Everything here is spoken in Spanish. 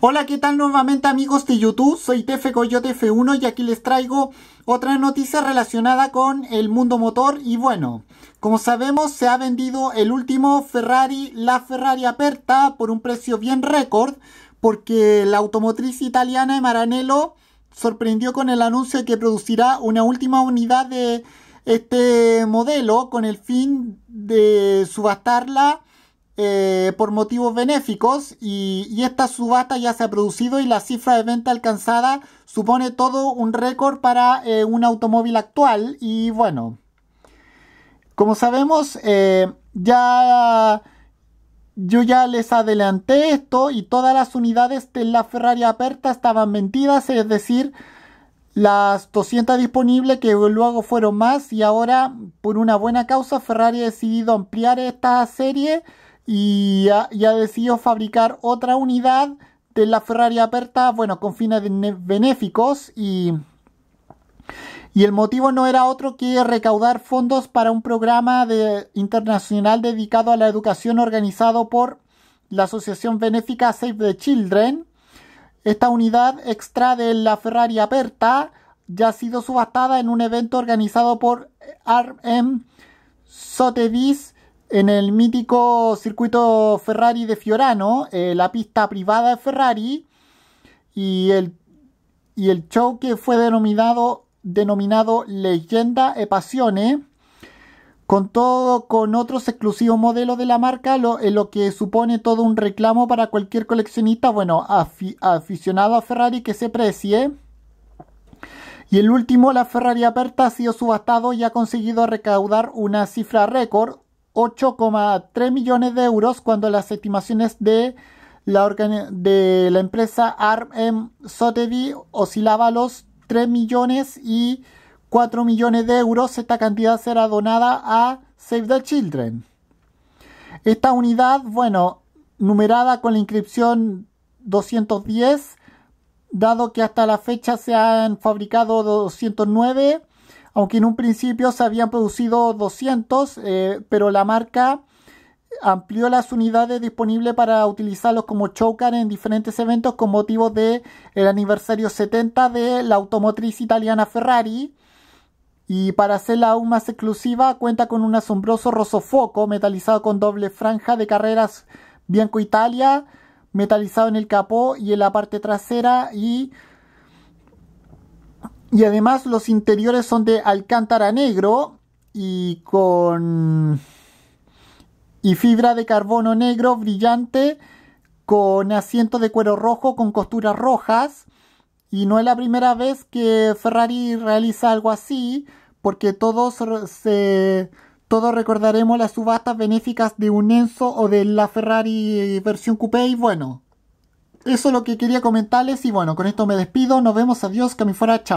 Hola, ¿qué tal nuevamente amigos de YouTube? Soy Tefe Coyote 1 y aquí les traigo otra noticia relacionada con el mundo motor y bueno, como sabemos se ha vendido el último Ferrari, la Ferrari Aperta por un precio bien récord porque la automotriz italiana Maranello sorprendió con el anuncio de que producirá una última unidad de este modelo con el fin de subastarla eh, por motivos benéficos y, esta subasta ya se ha producido y la cifra de venta alcanzada supone todo un récord para eh, un automóvil actual y bueno, como sabemos eh, ya yo ya les adelanté esto y todas las unidades de la Ferrari Aperta estaban mentidas, es decir, las 200 disponibles que luego fueron más y ahora por una buena causa Ferrari ha decidido ampliar esta serie y ha, decidido fabricar otra unidad de la Ferrari Aperta, bueno, con fines benéficos y, y el motivo no era otro que recaudar fondos para un programa de, internacional dedicado a la educación organizado por la Asociación Benéfica Save the Children. Esta unidad extra de la Ferrari Aperta ya ha sido subastada en un evento organizado por RM Sotheby's en el mítico circuito Ferrari de Fiorano, eh, la pista privada de Ferrari y el, y el show que fue denominado, denominado Leyenda e con contó con otros exclusivos modelos de la marca, lo, que supone todo un reclamo para cualquier coleccionista, bueno, aficionado a Ferrari que se precie. Y el último, la Ferrari Aperta, ha sido subastado y ha conseguido recaudar una cifra récord, 8,3 millones de euros cuando las estimaciones de la, empresa ARM Sotheby oscilaba los 3 millones y 4 millones de euros. Esta cantidad será donada a Save the Children. Esta unidad, bueno, numerada con la inscripción 210, dado que hasta la fecha se han fabricado 209 aunque en un principio se habían producido 200, eh, pero la marca amplió las unidades disponibles para utilizarlos como chocar en diferentes eventos con motivo del aniversario 70 de la automotriz italiana Ferrari. Y para hacerla aún más exclusiva, cuenta con un asombroso rosofoco metalizado con doble franja de carreras Bianco Italia, metalizado en el capó y en la parte trasera y y además los interiores son de alcántara negro y con... y fibra de carbono negro brillante con asiento de cuero rojo con costuras rojas. Y no es la primera vez que Ferrari realiza algo así, porque todos, se, todos recordaremos las subastas benéficas de un Enzo o de la Ferrari versión coupé. Y bueno, eso es lo que quería comentarles. Y bueno, con esto me despido. Nos vemos. Adiós. Que fuera. Chao.